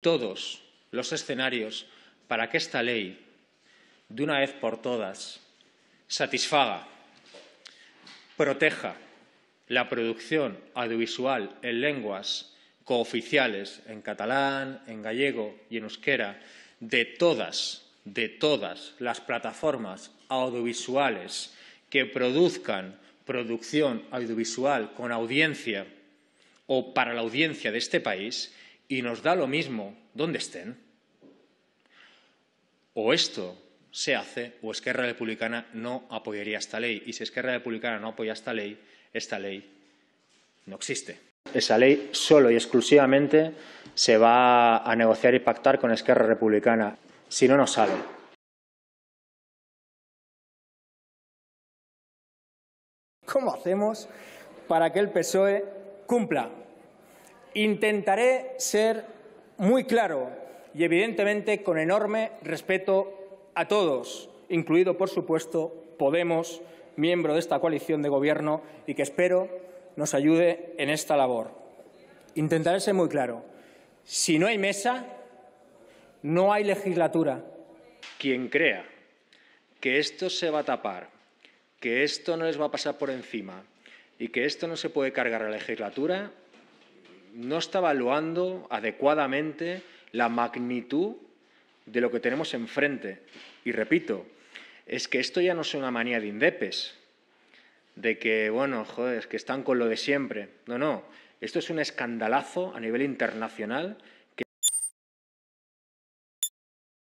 todos los escenarios para que esta ley, de una vez por todas, satisfaga, proteja la producción audiovisual en lenguas cooficiales, en catalán, en gallego y en euskera, de todas, de todas las plataformas audiovisuales que produzcan producción audiovisual con audiencia o para la audiencia de este país y nos da lo mismo donde estén. O esto se hace o Esquerra Republicana no apoyaría esta ley. Y si Esquerra Republicana no apoya esta ley, esta ley no existe. Esa ley solo y exclusivamente se va a negociar y pactar con Esquerra Republicana. Si no, nos sale. ¿Cómo hacemos para que el PSOE cumpla Intentaré ser muy claro y, evidentemente, con enorme respeto a todos, incluido, por supuesto, Podemos, miembro de esta coalición de Gobierno y que espero nos ayude en esta labor. Intentaré ser muy claro. Si no hay mesa, no hay legislatura. Quien crea que esto se va a tapar, que esto no les va a pasar por encima y que esto no se puede cargar a la legislatura, no está evaluando adecuadamente la magnitud de lo que tenemos enfrente. Y repito, es que esto ya no es una manía de indepes, de que, bueno, joder, que están con lo de siempre. No, no, esto es un escandalazo a nivel internacional